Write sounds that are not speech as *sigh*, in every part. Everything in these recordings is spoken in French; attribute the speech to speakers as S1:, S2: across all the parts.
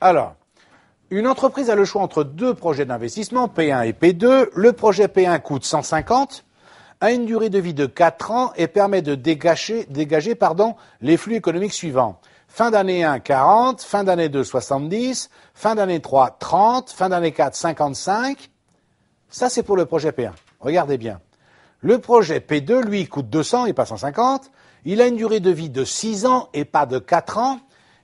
S1: Alors, une entreprise a le choix entre deux projets d'investissement, P1 et P2. Le projet P1 coûte 150, a une durée de vie de 4 ans et permet de dégager, dégager pardon, les flux économiques suivants. Fin d'année 1, 40, fin d'année 2, 70, fin d'année 3, 30, fin d'année 4, 55. Ça, c'est pour le projet P1. Regardez bien. Le projet P2, lui, coûte 200 et pas 150. Il a une durée de vie de 6 ans et pas de 4 ans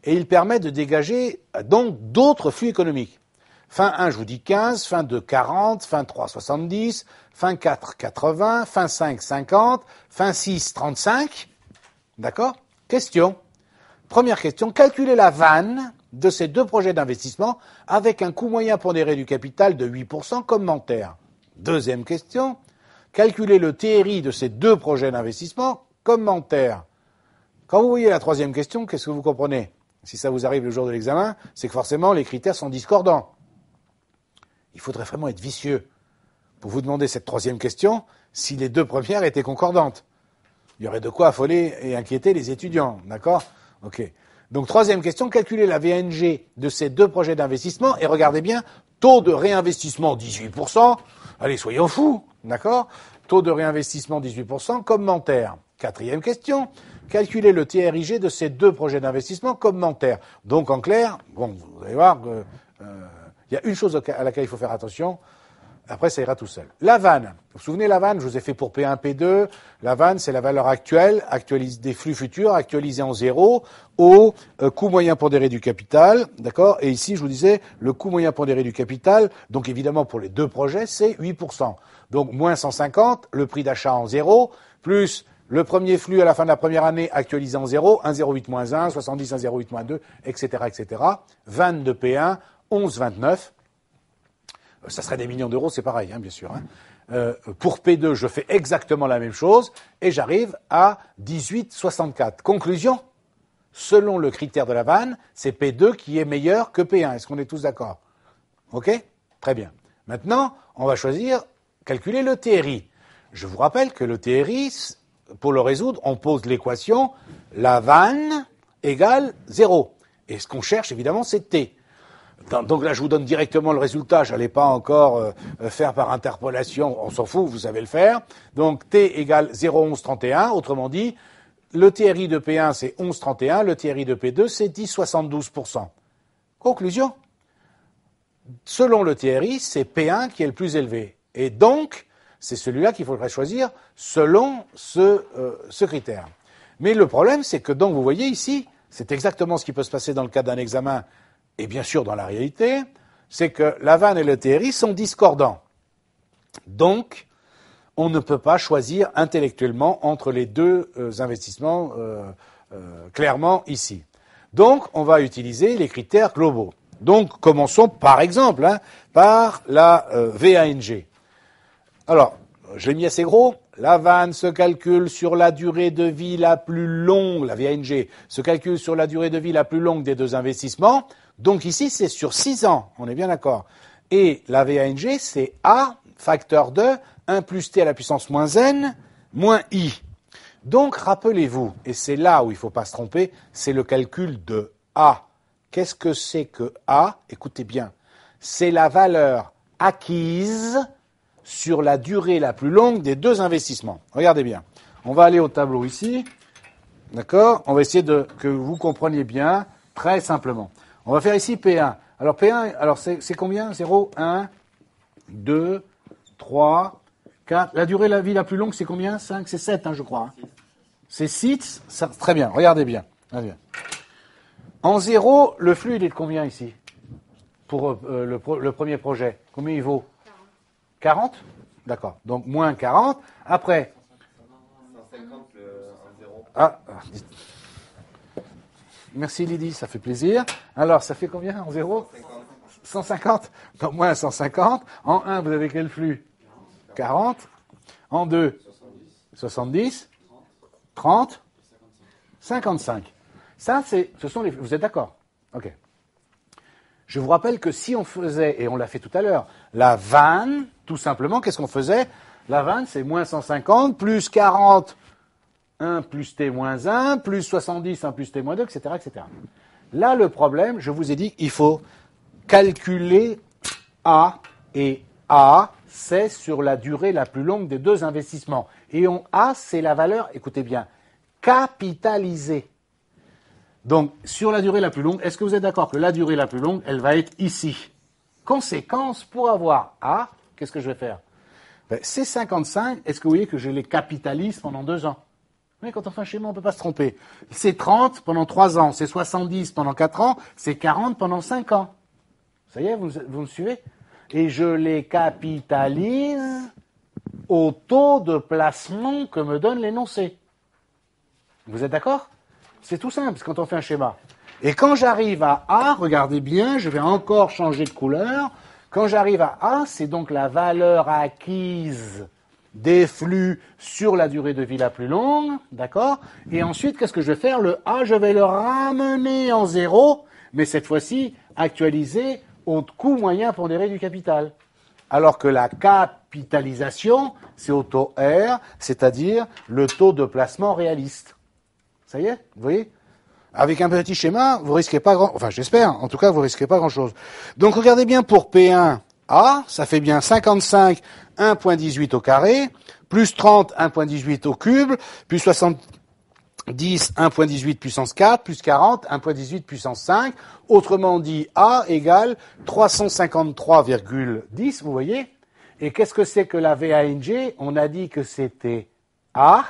S1: et il permet de dégager donc d'autres flux économiques. Fin 1, je vous dis 15, fin 2, 40, fin 3, 70, fin 4, 80, fin 5, 50, fin 6, 35. D'accord Question. Première question, calculez la vanne de ces deux projets d'investissement avec un coût moyen pondéré du capital de 8% commentaire. Deuxième question, calculez le TRI de ces deux projets d'investissement commentaire. Quand vous voyez la troisième question, qu'est-ce que vous comprenez si ça vous arrive le jour de l'examen, c'est que forcément les critères sont discordants. Il faudrait vraiment être vicieux pour vous demander cette troisième question si les deux premières étaient concordantes. Il y aurait de quoi affoler et inquiéter les étudiants, d'accord Ok. Donc troisième question, calculez la VNG de ces deux projets d'investissement et regardez bien, taux de réinvestissement 18%, allez soyons fous, d'accord Taux de réinvestissement 18%, commentaire. Quatrième question, calculer le TRIG de ces deux projets d'investissement comme commentaires. Donc en clair, bon, vous allez voir euh, il y a une chose à laquelle il faut faire attention. Après, ça ira tout seul. La vanne. Vous vous souvenez, la vanne, je vous ai fait pour P1, P2. La vanne, c'est la valeur actuelle, des flux futurs, actualisés en zéro, au euh, coût moyen pondéré du capital. D'accord Et ici, je vous disais, le coût moyen pondéré du capital, donc évidemment, pour les deux projets, c'est 8%. Donc, moins 150, le prix d'achat en zéro, plus le premier flux à la fin de la première année actualisé en 0, 1,08-1, 70, 1,08-2, etc., etc. 22 P1, 11,29. 29. Ça serait des millions d'euros, c'est pareil, hein, bien sûr. Hein. Euh, pour P2, je fais exactement la même chose et j'arrive à 18,64. Conclusion Selon le critère de la vanne, c'est P2 qui est meilleur que P1. Est-ce qu'on est tous d'accord OK Très bien. Maintenant, on va choisir, calculer le TRI. Je vous rappelle que le TRI, pour le résoudre, on pose l'équation la vanne égale 0. Et ce qu'on cherche, évidemment, c'est T. Donc là, je vous donne directement le résultat. Je n'allais pas encore euh, euh, faire par interpolation. On s'en fout, vous savez le faire. Donc T égale 0,1131. Autrement dit, le TRI de P1, c'est 11,31. Le TRI de P2, c'est 10,72%. Conclusion. Selon le TRI, c'est P1 qui est le plus élevé. Et donc, c'est celui-là qu'il faudrait choisir selon euh, ce, critère. Mais le problème, c'est que donc, vous voyez ici, c'est exactement ce qui peut se passer dans le cadre d'un examen, et bien sûr dans la réalité, c'est que la vanne et le TRI sont discordants. Donc, on ne peut pas choisir intellectuellement entre les deux euh, investissements euh, clairement ici. Donc, on va utiliser les critères globaux. Donc, commençons par exemple hein, par la VANG. Alors, je mis assez gros. La vanne se calcule sur la durée de vie la plus longue, la VNG se calcule sur la durée de vie la plus longue des deux investissements. Donc ici, c'est sur 6 ans, on est bien d'accord. Et la VNG, c'est A facteur de 1 plus T à la puissance moins N moins I. Donc rappelez-vous, et c'est là où il ne faut pas se tromper, c'est le calcul de A. Qu'est-ce que c'est que A Écoutez bien, c'est la valeur acquise sur la durée la plus longue des deux investissements. Regardez bien. On va aller au tableau ici. D'accord On va essayer de, que vous compreniez bien, très simplement. On va faire ici P1. Alors P1, alors c'est combien 0, 1, 2, 3, 4. La durée de la vie la plus longue, c'est combien 5, c'est 7, hein, je crois. Hein. C'est 6 Très bien, regardez bien. En 0, le flux, il est de combien ici Pour euh, le premier projet Combien il vaut 40 D'accord. Donc moins 40. Après. 150 le euh, Ah. ah Merci Lydie, ça fait plaisir. Alors, ça fait combien en 0 150. Donc moins 150. En 1, vous avez quel flux 40. En 2, 70. 30. 55. Ça, c'est, ce sont les, vous êtes d'accord Ok. Je vous rappelle que si on faisait, et on l'a fait tout à l'heure, la vanne tout simplement, qu'est-ce qu'on faisait La 20, c'est moins 150, plus 40, 1 plus t moins 1, plus 70, 1 plus t moins 2, etc., etc. Là, le problème, je vous ai dit, il faut calculer A et A, c'est sur la durée la plus longue des deux investissements. Et on A, c'est la valeur, écoutez bien, capitalisée. Donc, sur la durée la plus longue, est-ce que vous êtes d'accord que la durée la plus longue, elle va être ici Conséquence, pour avoir A, Qu'est-ce que je vais faire ben, Ces 55, est-ce que vous voyez que je les capitalise pendant deux ans mais quand on fait un schéma, on ne peut pas se tromper. C'est 30 pendant 3 ans, c'est 70 pendant 4 ans, c'est 40 pendant 5 ans. Ça y est, vous, vous me suivez Et je les capitalise au taux de placement que me donne l'énoncé. Vous êtes d'accord C'est tout simple quand on fait un schéma. Et quand j'arrive à A, regardez bien, je vais encore changer de couleur. Quand j'arrive à A, c'est donc la valeur acquise des flux sur la durée de vie la plus longue, d'accord Et mhm. ensuite, qu'est-ce que je vais faire Le A, je vais le ramener en zéro, mais cette fois-ci actualisé au coût moyen pondéré du capital. Alors que la capitalisation, c'est au taux R, c'est-à-dire le taux de placement réaliste. Ça y est, vous voyez avec un petit schéma, vous risquez pas grand, enfin j'espère, en tout cas vous risquez pas grand chose. Donc regardez bien pour P1, A, ça fait bien 55, 1.18 au carré, plus 30, 1.18 au cube, plus 70, 1.18 puissance 4, plus 40, 1.18 puissance 5. Autrement dit, A égale 353,10, vous voyez Et qu'est-ce que c'est que la VANG On a dit que c'était A,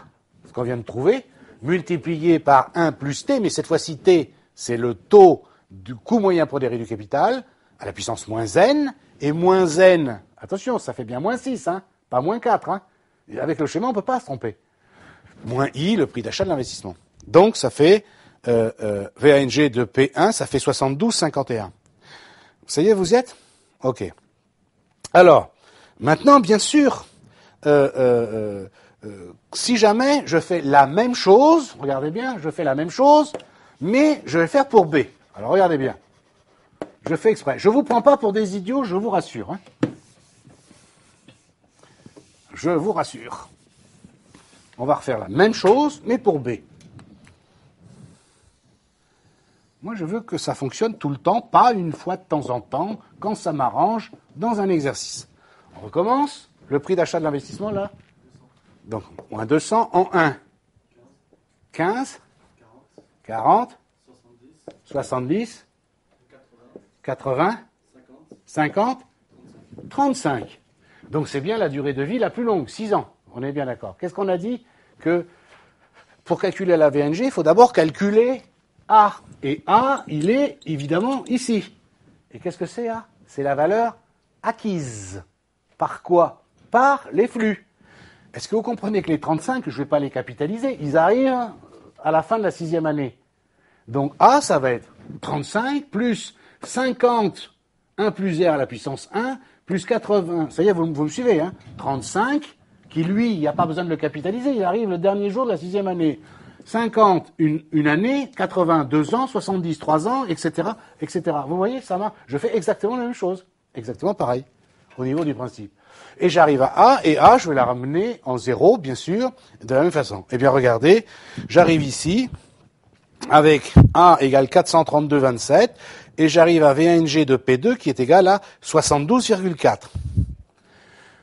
S1: ce qu'on vient de trouver, multiplié par 1 plus t, mais cette fois-ci t, c'est le taux du coût moyen pour pondéré du capital, à la puissance moins n, et moins n, attention, ça fait bien moins 6, hein, pas moins 4. Hein. Avec le schéma, on ne peut pas se tromper. Moins i, le prix d'achat de l'investissement. Donc ça fait euh, euh VANG de P1, ça fait 72,51. Ça y est, vous êtes Ok. Alors, maintenant, bien sûr, euh, euh, euh euh, si jamais je fais la même chose, regardez bien, je fais la même chose, mais je vais faire pour B. Alors regardez bien. Je fais exprès. Je ne vous prends pas pour des idiots, je vous rassure. Hein. Je vous rassure. On va refaire la même chose, mais pour B. Moi, je veux que ça fonctionne tout le temps, pas une fois de temps en temps, quand ça m'arrange, dans un exercice. On recommence. Le prix d'achat de l'investissement, là, donc, moins 200 en 1. 15, 40, 70, 80, 50, 35. Donc c'est bien la durée de vie la plus longue, 6 ans. On est bien d'accord. Qu'est-ce qu'on a dit Que pour calculer la VNG, il faut d'abord calculer A. Et A, il est évidemment ici. Et qu'est-ce que c'est A C'est la valeur acquise. Par quoi Par les flux. Est-ce que vous comprenez que les 35, je ne vais pas les capitaliser, ils arrivent euh, à la fin de la sixième année. Donc A, ça va être 35 plus 50, 1 plus R à la puissance 1, plus 80. Ça y est, vous, me suivez, hein 35, qui lui, il n'y a pas besoin de le capitaliser, il arrive le dernier jour de la sixième année. 50, une, année, 80, 2 ans, 70, 3 ans, etc., etc. Vous voyez, ça va. Je fais exactement la même chose. Exactement pareil, au niveau du principe et j'arrive à A, et A, je vais la ramener en 0, bien sûr, de la même façon. Eh bien, regardez, j'arrive ici, avec A égale 432,27, et j'arrive à v de P2 qui est égal à 72,4.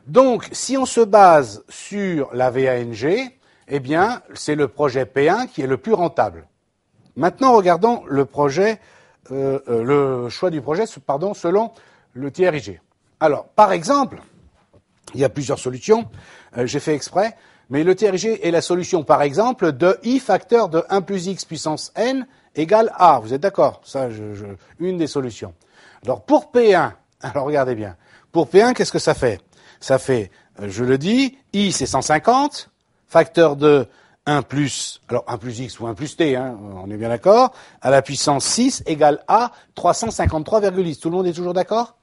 S1: Donc, si on se base sur la VANG, eh bien, c'est le projet P1 qui est le plus rentable. Maintenant, regardons le projet, euh, euh, le choix du projet, pardon, selon le TRIG. Alors, par exemple, il y a plusieurs solutions, euh, j'ai fait exprès, mais le TRG est la solution, par exemple, de i facteur de 1 plus x puissance n égale a. Vous êtes d'accord Ça, une des solutions. Alors pour P1, *laughs* alors regardez bien, pour P1, qu'est-ce que ça fait Ça fait, euh, je le dis, i c'est 150, facteur de 1 plus, alors 1 plus x ou 1 plus t, hein, on est bien d'accord, à la puissance 6 égale à 353,10. Tout le monde est toujours d'accord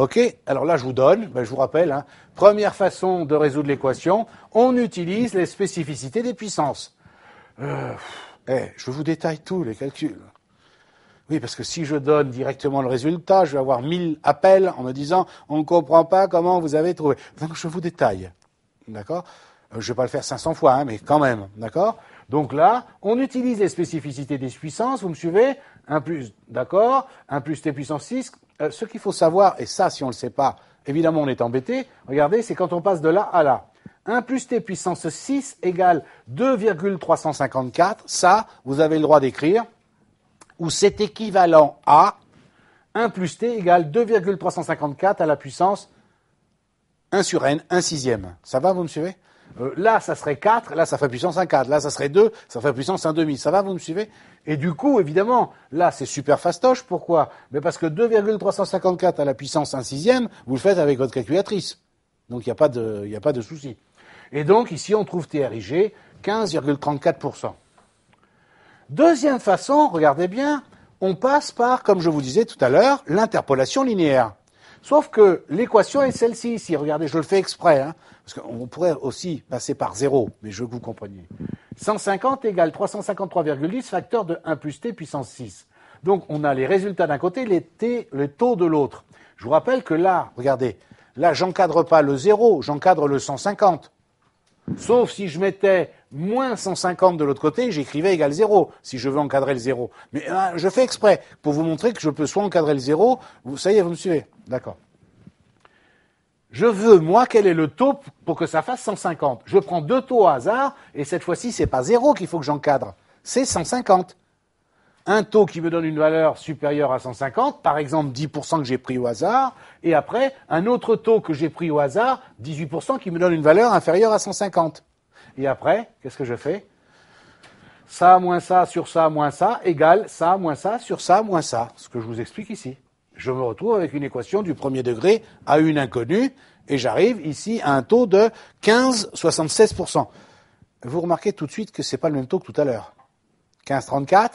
S1: OK Alors là, je vous donne, ben, je vous rappelle, hein, première façon de résoudre l'équation, on utilise les spécificités des puissances. Euh, eh, je vous détaille tous les calculs. Oui, parce que si je donne directement le résultat, je vais avoir mille appels en me disant on ne comprend pas comment vous avez trouvé. Donc je vous détaille. D'accord euh, Je ne vais pas le faire 500 fois, hein, mais quand même. D'accord Donc là, on utilise les spécificités des puissances, vous me suivez 1 plus, d'accord 1 plus t puissance 6, euh, ce qu'il faut savoir, et ça, si on ne le sait pas, évidemment, on est embêté. Regardez, c'est quand on passe de là à là. 1 plus t puissance 6 égale 2,354. Ça, vous avez le droit d'écrire. Ou c'est équivalent à 1 plus t égale 2,354 à la puissance 1 sur n, 1 sixième. Ça va, vous me suivez euh, là, ça serait 4, là, ça fait puissance 1,4. là, ça serait 2, ça fait puissance 1,5. Ça va, vous me suivez Et du coup, évidemment, là, c'est super fastoche. Pourquoi Mais Parce que 2,354 à la puissance 1 sixième, vous le faites avec votre calculatrice. Donc, il n'y a, pas de, a pas de souci. Et donc, ici, on trouve TRIG 15,34%. Deuxième façon, regardez bien, on passe par, comme je vous disais tout à l'heure, l'interpolation linéaire. Sauf que l'équation est celle-ci ici. Regardez, je le fais exprès, hein, parce qu'on pourrait aussi passer par zéro, mais je veux que vous compreniez. 150 égale 353,10 facteur de 1 plus t puissance 6. Donc on a les résultats d'un côté, les t, le taux de l'autre. Je vous rappelle que là, regardez, là j'encadre pas le 0, j'encadre le 150. Sauf si je mettais moins 150 de l'autre côté, j'écrivais égal 0, si je veux encadrer le 0. Mais euh, je fais exprès, pour vous montrer que je peux soit encadrer le 0, vous, ça y est, vous me suivez. D'accord. Je veux, moi, quel est le taux pour que ça fasse 150 Je prends deux taux au hasard, et cette fois-ci, c'est pas 0 qu'il faut que j'encadre, c'est 150. Un taux qui me donne une valeur supérieure à 150, par exemple 10% que j'ai pris au hasard, et après, un autre taux que j'ai pris au hasard, 18% qui me donne une valeur inférieure à 150. Et après, qu'est-ce que je fais Ça moins ça sur ça moins ça égale ça moins ça sur ça moins ça. Ce que je vous explique ici. Je me retrouve avec une équation du premier degré à une inconnue et j'arrive ici à un taux de 15,76%. Vous remarquez tout de suite que ce n'est pas le même taux que tout à l'heure. 15,34,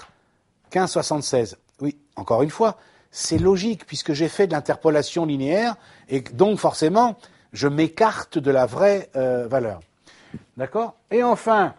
S1: 15,76. Oui, encore une fois, c'est logique puisque j'ai fait de l'interpolation linéaire et donc forcément, je m'écarte de la vraie euh, valeur. D'accord Et enfin,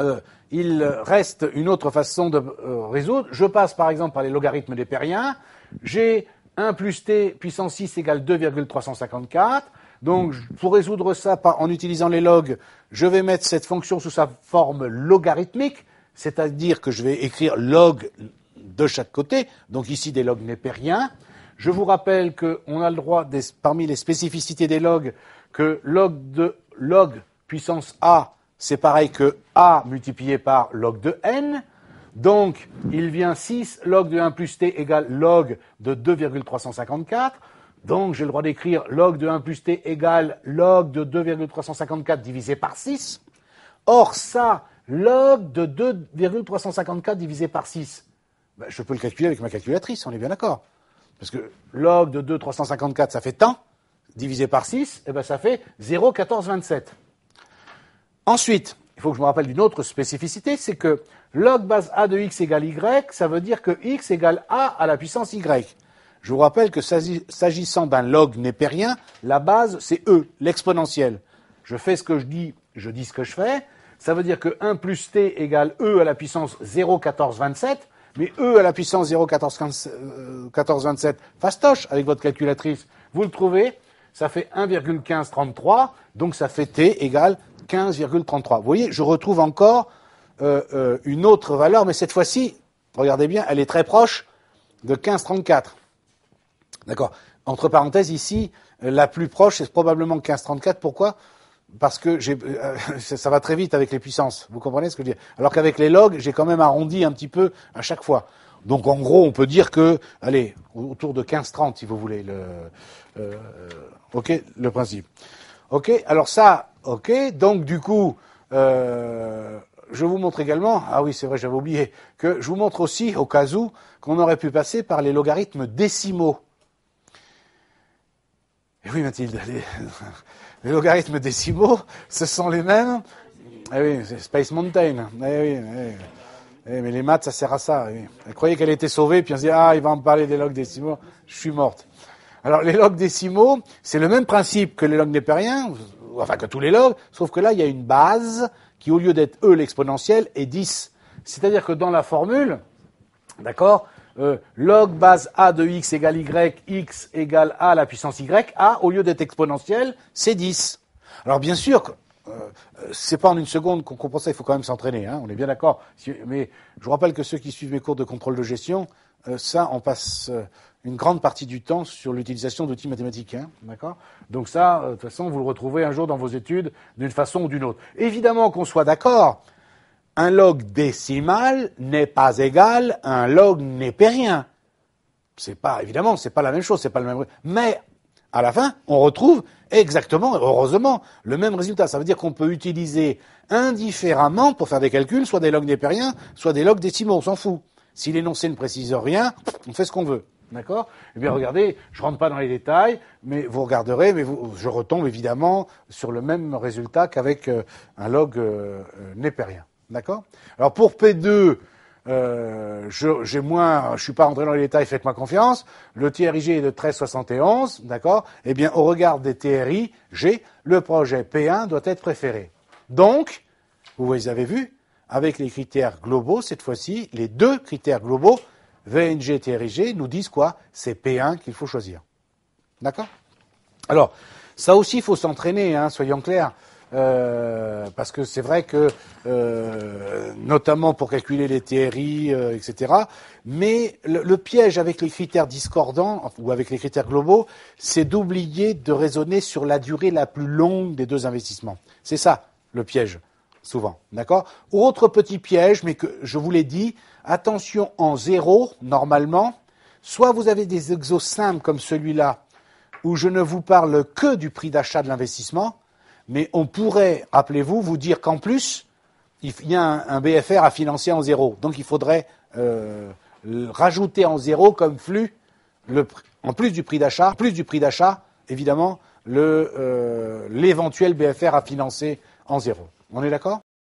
S1: euh, il reste une autre façon de euh, résoudre. Je passe par exemple par les logarithmes des périens. J'ai 1 plus t puissance 6 égale 2,354. Donc, pour résoudre ça en utilisant les logs, je vais mettre cette fonction sous sa forme logarithmique, c'est-à-dire que je vais écrire log de chaque côté, donc ici des logs népériens. Je vous rappelle qu'on a le droit, parmi les spécificités des logs, que log de log puissance A, c'est pareil que A multiplié par log de n. Donc, il vient 6 log de 1 plus t égale log de 2,354. Donc, j'ai le droit d'écrire log de 1 plus t égale log de 2,354 divisé par 6. Or, ça, log de 2,354 divisé par 6, ben, je peux le calculer avec ma calculatrice, on est bien d'accord. Parce que log de 2,354, ça fait tant, divisé par 6, et eh ben, ça fait 0,1427. Ensuite, il faut que je me rappelle d'une autre spécificité, c'est que log base A de x égale y, ça veut dire que x égale A à la puissance y. Je vous rappelle que s'agissant d'un log népérien, la base, c'est E, l'exponentielle. Je fais ce que je dis, je dis ce que je fais. Ça veut dire que 1 plus t égale E à la puissance 0.1427, Mais E à la puissance 0.1427, euh, fastoche avec votre calculatrice. Vous le trouvez, ça fait 1,1533, donc ça fait t égale 15,33. Vous voyez, je retrouve encore euh, euh, une autre valeur, mais cette fois-ci, regardez bien, elle est très proche de 15,34. D'accord Entre parenthèses, ici, la plus proche, c'est probablement 15,34. Pourquoi parce que euh, *laughs* ça va très vite avec les puissances. Vous comprenez ce que je dis dire Alors qu'avec les logs, j'ai quand même arrondi un petit peu à chaque fois. Donc en gros, on peut dire que, allez, autour de 15,30 si vous voulez, le, ok, le principe. Ok, alors ça, ok, donc du coup, euh, je vous montre également, ah oui c'est vrai j'avais oublié, que je vous montre aussi au cas où qu'on aurait pu passer par les logarithmes décimaux. Et eh oui Mathilde, *laughs* les, logarithmes décimaux, ce sont les mêmes. Eh oui, c'est Space Mountain. Eh oui, eh eh, mais les maths, ça sert à ça. Oui. Elle croyait qu'elle était sauvée, puis on se dit, ah, il va en parler des logs décimaux. Je suis morte. Alors les logs décimaux, c'est le même principe que les logs népériens, enfin que tous les logs, sauf que là, il y a une base qui, au lieu d'être E l'exponentielle, est 10. C'est-à-dire que dans la formule, d'accord, euh, log base A de x égale y, x égale A à la puissance y, A, au lieu d'être exponentielle, c'est 10. Alors bien sûr, ce euh, c'est pas en une seconde qu'on comprend ça, il faut quand même s'entraîner, hein, on est bien d'accord. Mais je vous rappelle que ceux qui suivent mes cours de contrôle de gestion, euh, ça, on passe euh, une grande partie du temps sur l'utilisation d'outils mathématiques. Hein, d'accord Donc ça, euh, de toute façon, vous le retrouvez un jour dans vos études d'une façon ou d'une autre. Évidemment qu'on soit d'accord, un log décimal n'est pas égal à un log népérien. C'est pas, évidemment, c'est pas la même chose, c'est pas le même. Mais, à la fin, on retrouve exactement, heureusement, le même résultat. Ça veut dire qu'on peut utiliser indifféremment pour faire des calculs, soit des logs népériens, soit des logs décimaux, on s'en fout. Si l'énoncé ne précise rien, on fait ce qu'on veut. D'accord Eh bien, regardez, je ne rentre pas dans les détails, mais vous regarderez, mais je retombe évidemment sur le même résultat qu'avec euh, un log euh, euh, népérien. D'accord Alors, pour P2, je, j'ai moins, je suis pas rentré dans les détails, faites-moi confiance. Le TRIG est de 1371, d'accord Eh bien, au regard des TRIG, le projet P1 doit être préféré. Donc, vous avez vu, avec les critères globaux, cette fois-ci, les deux critères globaux, VNG et TRIG, nous disent quoi C'est P1 qu'il faut choisir. D'accord Alors, ça aussi, il faut s'entraîner, hein, soyons clairs. Euh, parce que c'est vrai que, euh, notamment pour calculer les TRI, etc. Euh, mais le, piège avec les critères discordants ou avec les critères globaux, c'est d'oublier de raisonner sur la durée la plus longue des deux investissements. C'est ça le piège souvent. D'accord Autre petit piège, mais que je vous l'ai dit, attention en zéro, normalement, soit vous avez des exos simples comme celui-là, où je ne vous parle que du prix d'achat de l'investissement, mais on pourrait, rappelez-vous, vous dire qu'en plus, il y a un, BFR à financer en zéro. Donc il faudrait euh, euh, rajouter en zéro comme flux, le, en plus du prix d'achat, plus du prix d'achat, évidemment, euh, l'éventuel BFR à financer en zéro. On est d'accord